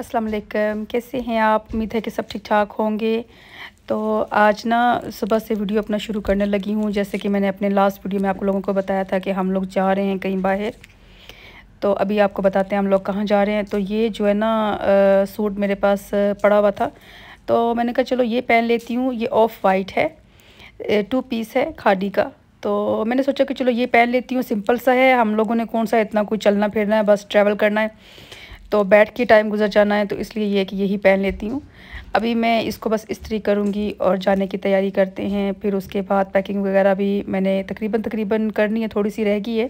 अस्सलाम वालेकुम कैसे हैं आप उम्मीद है कि सब ठीक ठाक होंगे तो आज ना सुबह से वीडियो अपना शुरू करने लगी हूँ जैसे कि मैंने अपने लास्ट वीडियो में आप लोगों को बताया था कि हम लोग जा रहे हैं कहीं बाहर तो अभी आपको बताते हैं हम लोग कहाँ जा रहे हैं तो ये जो है ना आ, सूट मेरे पास पड़ा हुआ था तो मैंने कहा चलो ये पहन लेती हूँ ये ऑफ़ वाइट है टू पीस है खादी का तो मैंने सोचा कि चलो ये पहन लेती हूँ सिंपल सा है हम लोगों ने कौन सा इतना कोई चलना फिरना है बस ट्रैवल करना है तो बैठ के टाइम गुजर जाना है तो इसलिए ये कि यही पहन लेती हूँ अभी मैं इसको बस इस्त्री करूँगी और जाने की तैयारी करते हैं फिर उसके बाद पैकिंग वगैरह भी मैंने तकरीबन तकरीबन करनी है थोड़ी सी रह गई है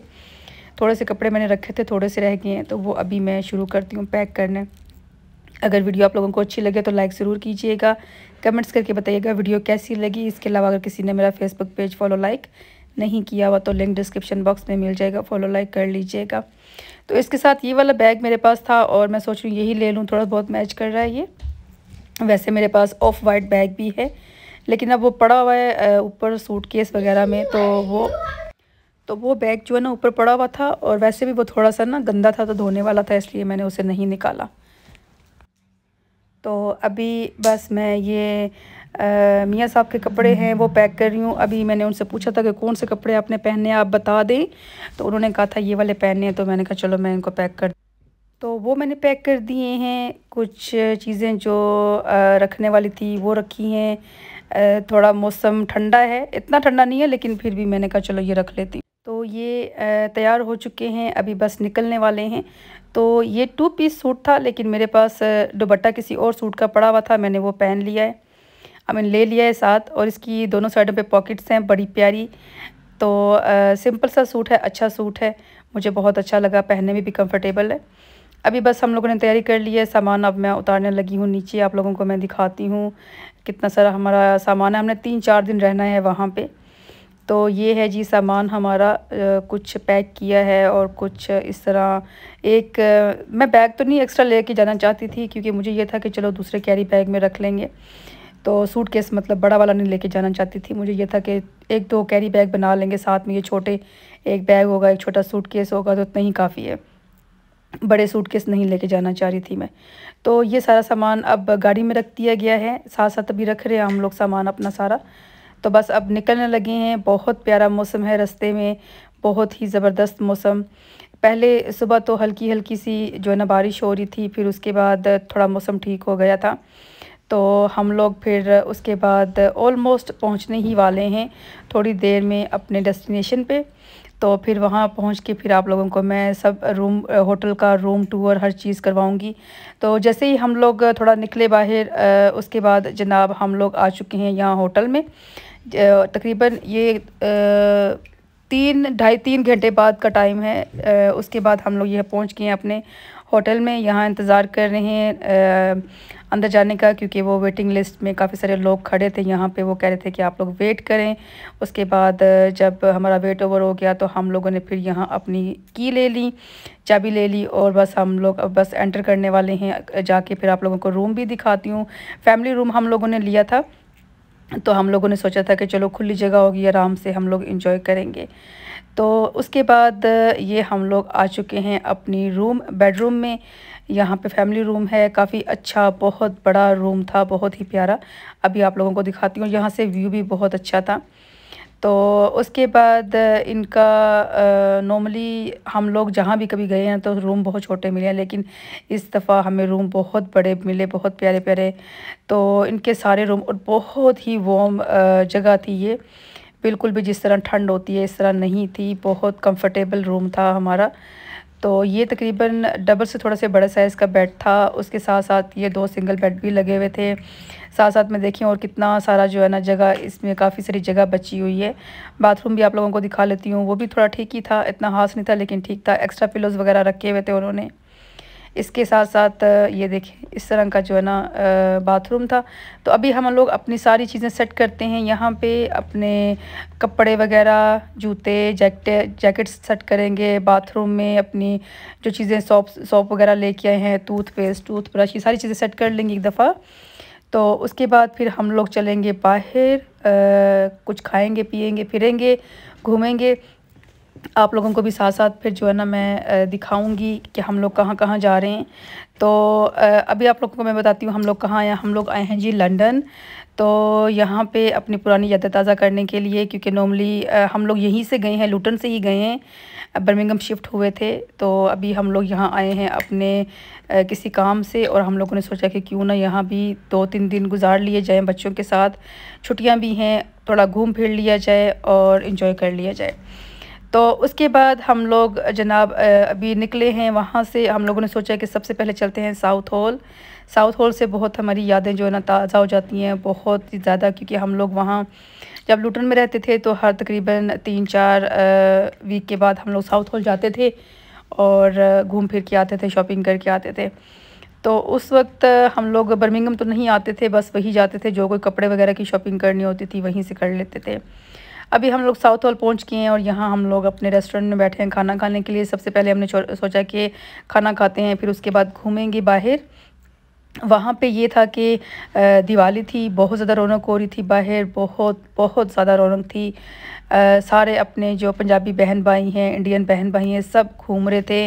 थोड़े से कपड़े मैंने रखे थे थोड़े से रह गए हैं तो वो अभी मैं शुरू करती हूँ पैक करने अगर वीडियो आप लोगों को अच्छी लगे तो लाइक ज़रूर कीजिएगा कमेंट्स करके बताइएगा वीडियो कैसी लगी इसके अलावा अगर किसी ने मेरा फेसबुक पेज फॉलो लाइक नहीं किया हुआ तो लिंक डिस्क्रिप्शन बॉक्स में मिल जाएगा फॉलो लाइक कर लीजिएगा तो इसके साथ ये वाला बैग मेरे पास था और मैं सोच रही यही ले लूँ थोड़ा बहुत मैच कर रहा है ये वैसे मेरे पास ऑफ वाइट बैग भी है लेकिन अब वो पड़ा हुआ है ऊपर सूट केस वगैरह में तो वो तो वो बैग जो है ना ऊपर पड़ा हुआ था और वैसे भी वो थोड़ा सा ना गंदा था तो धोने वाला था इसलिए मैंने उसे नहीं निकाला तो अभी बस मैं ये मियाँ साहब के कपड़े हैं वो पैक कर रही हूँ अभी मैंने उनसे पूछा था कि कौन से कपड़े आपने पहने आप बता दें तो उन्होंने कहा था ये वाले पहने हैं तो मैंने कहा चलो मैं इनको पैक कर तो वो मैंने पैक कर दिए हैं कुछ चीज़ें जो रखने वाली थी वो रखी हैं थोड़ा मौसम ठंडा है इतना ठंडा नहीं है लेकिन फिर भी मैंने कहा चलो ये रख लेती हूँ तो ये तैयार हो चुके हैं अभी बस निकलने वाले हैं तो ये टू पीस सूट था लेकिन मेरे पास दुबट्टा किसी और सूट का पड़ा हुआ था मैंने वो पहन लिया है हमने ले लिया है साथ और इसकी दोनों साइडों पे पॉकेट्स हैं बड़ी प्यारी तो आ, सिंपल सा सूट है अच्छा सूट है मुझे बहुत अच्छा लगा पहनने में भी कंफर्टेबल है अभी बस हम लोगों ने तैयारी कर ली है सामान अब मैं उतारने लगी हूँ नीचे आप लोगों को मैं दिखाती हूँ कितना सारा हमारा सामान है हमने तीन चार दिन रहना है वहाँ पर तो ये है जी सामान हमारा कुछ पैक किया है और कुछ इस तरह एक मैं बैग तो नहीं एक्स्ट्रा लेके जाना चाहती थी क्योंकि मुझे ये था कि चलो दूसरे कैरी बैग में रख लेंगे तो सूट केस मतलब बड़ा वाला नहीं लेके जाना चाहती थी मुझे ये था कि एक दो कैरी बैग बना लेंगे साथ में ये छोटे एक बैग होगा एक छोटा सूट केस होगा तो उतना ही काफ़ी है बड़े सूट केस नहीं लेके जाना चाह रही थी मैं तो ये सारा सामान अब गाड़ी में रख दिया गया है साथ साथ अभी रख रहे हैं हम लोग सामान अपना सारा तो बस अब निकलने लगे हैं बहुत प्यारा मौसम है रस्ते में बहुत ही ज़बरदस्त मौसम पहले सुबह तो हल्की हल्की सी जो है ना बारिश हो रही थी फिर उसके बाद थोड़ा मौसम ठीक हो गया था तो हम लोग फिर उसके बाद ऑलमोस्ट पहुंचने ही वाले हैं थोड़ी देर में अपने डेस्टिनेशन पे तो फिर वहाँ पहुँच के फिर आप लोगों को मैं सब रूम होटल का रूम टूर हर चीज़ करवाऊँगी तो जैसे ही हम लोग थोड़ा निकले बाहर उसके बाद जनाब हम लोग आ चुके हैं यहाँ होटल में तकरीबन ये तीन ढाई तीन घंटे बाद का टाइम है उसके बाद हम लोग यह पहुँच गए हैं अपने होटल में यहाँ इंतज़ार कर रहे हैं अंदर जाने का क्योंकि वो वेटिंग लिस्ट में काफ़ी सारे लोग खड़े थे यहाँ पे वो कह रहे थे कि आप लोग वेट करें उसके बाद जब हमारा वेट ओवर हो गया तो हम लोगों ने फिर यहाँ अपनी की ले ली चाबी ले ली और बस हम लोग अब बस एंटर करने वाले हैं जाके फिर आप लोगों को रूम भी दिखाती हूँ फैमिली रूम हम लोगों ने लिया था तो हम लोगों ने सोचा था कि चलो खुली जगह होगी आराम से हम लोग इंजॉय करेंगे तो उसके बाद ये हम लोग आ चुके हैं अपनी रूम बेडरूम में यहाँ पे फैमिली रूम है काफ़ी अच्छा बहुत बड़ा रूम था बहुत ही प्यारा अभी आप लोगों को दिखाती हूँ यहाँ से व्यू भी बहुत अच्छा था तो उसके बाद इनका नॉर्मली हम लोग जहाँ भी कभी गए हैं तो रूम बहुत छोटे मिले हैं लेकिन इस दफ़ा हमें रूम बहुत बड़े मिले बहुत प्यारे प्यारे तो इनके सारे रूम और बहुत ही वॉम जगह थी ये बिल्कुल भी जिस तरह ठंड होती है इस तरह नहीं थी बहुत कंफर्टेबल रूम था हमारा तो ये तकरीबन डबल से थोड़ा से बड़ा साइज़ का बेड था उसके साथ साथ ये दो सिंगल बेड भी लगे हुए थे साथ साथ में देखें और कितना सारा जो है ना जगह इसमें काफ़ी सारी जगह बची हुई है बाथरूम भी आप लोगों को दिखा लेती हूँ वो भी थोड़ा ठीक ही था इतना हास नहीं था लेकिन ठीक था एक्स्ट्रा पिलोज़ वगैरह रखे हुए थे उन्होंने इसके साथ साथ ये देखें इस तरह का जो है ना बाथरूम था तो अभी हम लोग अपनी सारी चीज़ें सेट करते हैं यहाँ पे अपने कपड़े वगैरह जूते जैकेट जैकेट्स सेट करेंगे बाथरूम में अपनी जो चीज़ें सॉप सॉप वगैरह लेके आए हैं टूथपेस्ट टूथब्रश ये सारी चीज़ें सेट कर लेंगे एक दफ़ा तो उसके बाद फिर हम लोग चलेंगे बाहर कुछ खाएंगे पिएंगे फिरेंगे घूमेंगे आप लोगों को भी साथ साथ फिर जो है ना मैं दिखाऊंगी कि हम लोग कहाँ कहाँ जा रहे हैं तो अभी आप लोगों को मैं बताती हूँ हम लोग कहाँ आए हम लोग आए हैं जी लंदन तो यहाँ पे अपनी पुरानी यादें ताज़ा करने के लिए क्योंकि नॉर्मली हम लोग यहीं से गए हैं लूटन से ही गए हैं बर्मिंगम शिफ्ट हुए थे तो अभी हम लोग यहाँ आए हैं अपने किसी काम से और हम लोगों ने सोचा कि क्यों ना यहाँ भी दो तीन दिन गुजार लिए जाएँ बच्चों के साथ छुट्टियाँ भी हैं थोड़ा घूम फिर लिया जाए और इन्जॉय कर लिया जाए तो उसके बाद हम लोग जनाब अभी निकले हैं वहाँ से हम लोगों ने सोचा कि सबसे पहले चलते हैं साउथ हॉल साउथ हॉल से बहुत हमारी यादें जो है ना ताज़ा हो जाती हैं बहुत ही ज़्यादा क्योंकि हम लोग वहाँ जब लूटन में रहते थे तो हर तकरीबन तीन चार वीक के बाद हम लोग साउथ हॉल जाते थे और घूम फिर के आते थे शॉपिंग करके आते थे तो उस वक्त हम लोग बर्मिंगम तो नहीं आते थे बस वही जाते थे जो कोई कपड़े वगैरह की शॉपिंग करनी होती थी वहीं से कर लेते थे अभी हम लोग साउथ हॉल पहुंच गए हैं और यहाँ हम लोग अपने रेस्टोरेंट में बैठे हैं खाना खाने के लिए सबसे पहले हमने सोचा कि खाना खाते हैं फिर उसके बाद घूमेंगे बाहर वहाँ पे ये था कि दिवाली थी बहुत ज़्यादा रौनक हो रही थी बाहर बहुत बहुत ज़्यादा रौनक थी आ, सारे अपने जो पंजाबी बहन भाई हैं इंडियन बहन भाई हैं सब घूम रहे थे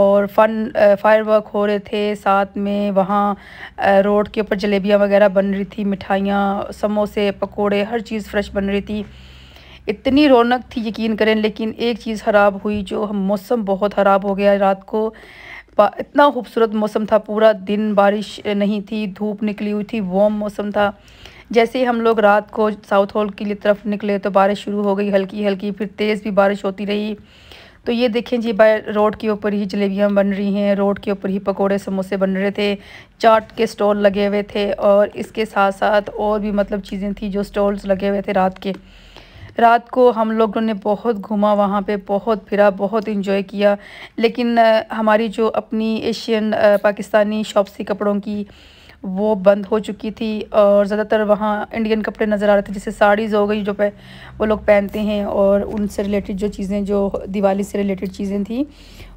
और फन फायर वर्क हो रहे थे साथ में वहाँ रोड के ऊपर जलेबियाँ वगैरह बन रही थी मिठाइयाँ समोसे पकोड़े हर चीज़ फ्रेश बन रही थी इतनी रौनक थी यकीन करें लेकिन एक चीज़ ख़राब हुई जो हम मौसम बहुत ख़राब हो गया रात को इतना खूबसूरत मौसम था पूरा दिन बारिश नहीं थी धूप निकली हुई थी वॉम मौसम था जैसे ही हम लोग रात को साउथ हॉल की तरफ निकले तो बारिश शुरू हो गई हल्की हल्की फिर तेज़ भी बारिश होती रही तो ये देखें जी बाय रोड के ऊपर ही जलेबियाँ बन रही हैं रोड के ऊपर ही पकोड़े समोसे बन रहे थे चाट के स्टॉल लगे हुए थे और इसके साथ साथ और भी मतलब चीज़ें थी जो स्टॉल्स लगे हुए थे रात के रात को हम लोगों ने बहुत घूमा वहाँ पे बहुत फिरा बहुत इन्जॉय किया लेकिन हमारी जो अपनी एशियन पाकिस्तानी शॉप्स थी कपड़ों की वो बंद हो चुकी थी और ज़्यादातर वहाँ इंडियन कपड़े नज़र आ रहे थे जैसे साड़ीज़ हो गई जो पे वो लोग पहनते हैं और उनसे रिलेटेड जो चीज़ें जो दिवाली से रिलेटेड चीज़ें थी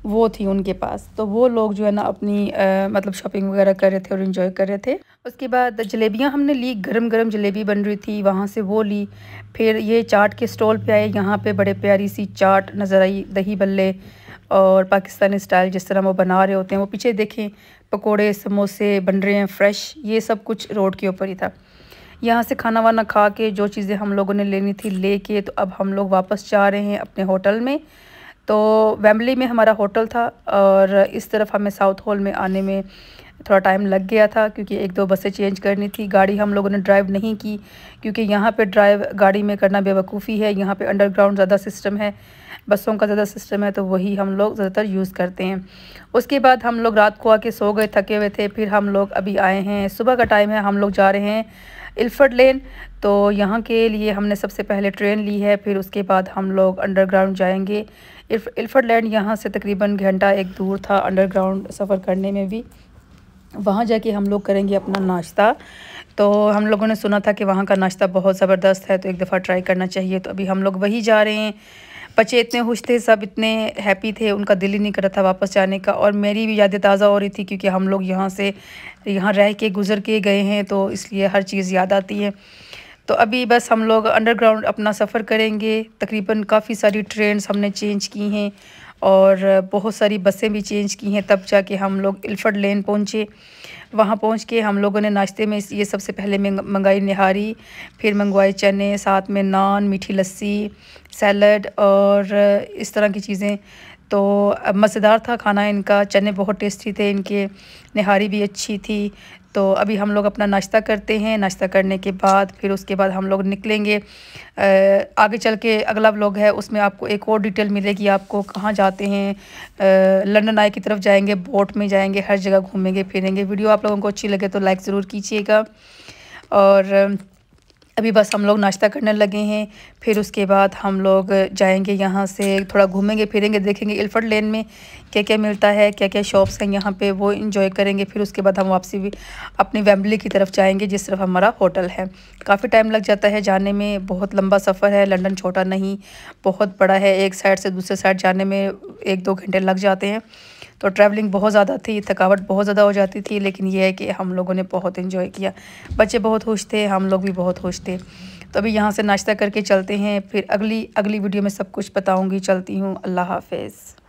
वो थी उनके पास तो वो लोग जो है ना अपनी आ, मतलब शॉपिंग वगैरह कर रहे थे और इन्जॉय कर रहे थे उसके बाद जलेबियाँ हमने ली गर्म गर्म जलेबी बन रही थी वहाँ से वो ली फिर ये चाट के स्टॉल पर आए यहाँ पर बड़े प्यारी सी चाट नज़र आई दही बल्ले और पाकिस्तानी स्टाइल जिस तरह वो बना रहे होते हैं वो पीछे देखें पकोड़े समोसे बन रहे हैं फ्रेश ये सब कुछ रोड के ऊपर ही था यहाँ से खाना वाना खा के जो चीज़ें हम लोगों ने लेनी थी ले के तो अब हम लोग वापस जा रहे हैं अपने होटल में तो वैम्बली में हमारा होटल था और इस तरफ हमें साउथ हॉल में आने में थोड़ा टाइम लग गया था क्योंकि एक दो बसें चेंज करनी थी गाड़ी हम लोगों ने ड्राइव नहीं की क्योंकि यहाँ पे ड्राइव गाड़ी में करना बेवकूफ़ी है यहाँ पे अंडरग्राउंड ज़्यादा सिस्टम है बसों का ज़्यादा सिस्टम है तो वही हम लोग ज़्यादातर यूज़ करते हैं उसके बाद हम लोग रात को आके सो गए थके हुए थे फिर हम लोग अभी आए हैं सुबह का टाइम है हम लोग जा रहे हैं इल्फर्ड लेन तो यहाँ के लिए हमने सबसे पहले ट्रेन ली है फिर उसके बाद हम लोग अंडरग्राउंड जाएंगे इल्फर्ड लैंड यहाँ से तकरीबन घंटा एक दूर था अंडरग्राउंड सफ़र करने में भी वहाँ जाके हम लोग करेंगे अपना नाश्ता तो हम लोगों ने सुना था कि वहाँ का नाश्ता बहुत ज़बरदस्त है तो एक दफ़ा ट्राई करना चाहिए तो अभी हम लोग वही जा रहे हैं बच्चे इतने खुश थे सब इतने हैप्पी थे उनका दिल ही नहीं कर रहा था वापस जाने का और मेरी भी यादें ताज़ा हो रही थी क्योंकि हम लोग यहाँ से यहाँ रह के गुज़र के गए हैं तो इसलिए हर चीज़ याद आती है तो अभी बस हम लोग अंडरग्राउंड अपना सफ़र करेंगे तकरीबन काफ़ी सारी ट्रेन्स हमने चेंज की हैं और बहुत सारी बसें भी चेंज की हैं तब जाके हम लोग इल्फर्ड लेन पहुँचे वहाँ पहुँच के हम लोगों ने नाश्ते में ये सबसे पहले मंगाई निहारी फिर मंगवाए चने साथ में नान मीठी लस्सी सैलड और इस तरह की चीज़ें तो मज़ेदार था खाना इनका चने बहुत टेस्टी थे इनके नहारी भी अच्छी थी तो अभी हम लोग अपना नाश्ता करते हैं नाश्ता करने के बाद फिर उसके बाद हम लोग निकलेंगे आगे चल के अगला व्लॉग है उसमें आपको एक और डिटेल मिलेगी आपको कहाँ जाते हैं लंदन आई की तरफ जाएंगे बोट में जाएंगे हर जगह घूमेंगे फिरेंगे वीडियो आप लोगों को अच्छी लगे तो लाइक ज़रूर कीजिएगा और अभी बस हम लोग नाश्ता करने लगे हैं फिर उसके बाद हम लोग जाएंगे यहाँ से थोड़ा घूमेंगे फिरेंगे देखेंगे इल्फर्ड लेन में क्या क्या मिलता है क्या क्या शॉप्स हैं यहाँ पे वो इन्जॉय करेंगे फिर उसके बाद हम वापसी भी अपनी फैमिली की तरफ जाएंगे जिस तरफ हमारा होटल है काफ़ी टाइम लग जाता है जाने में बहुत लंबा सफ़र है लंदन छोटा नहीं बहुत बड़ा है एक साइड से दूसरे साइड जाने में एक दो घंटे लग जाते हैं तो ट्रैवलिंग बहुत ज़्यादा थी थकावट बहुत ज़्यादा हो जाती थी लेकिन यह है कि हम लोगों ने बहुत इन्जॉय किया बच्चे बहुत खुश थे हम लोग भी बहुत खुश थे तो अभी यहाँ से नाश्ता करके चलते हैं फिर अगली अगली वीडियो में सब कुछ बताऊँगी चलती हूँ अल्लाह हाफिज़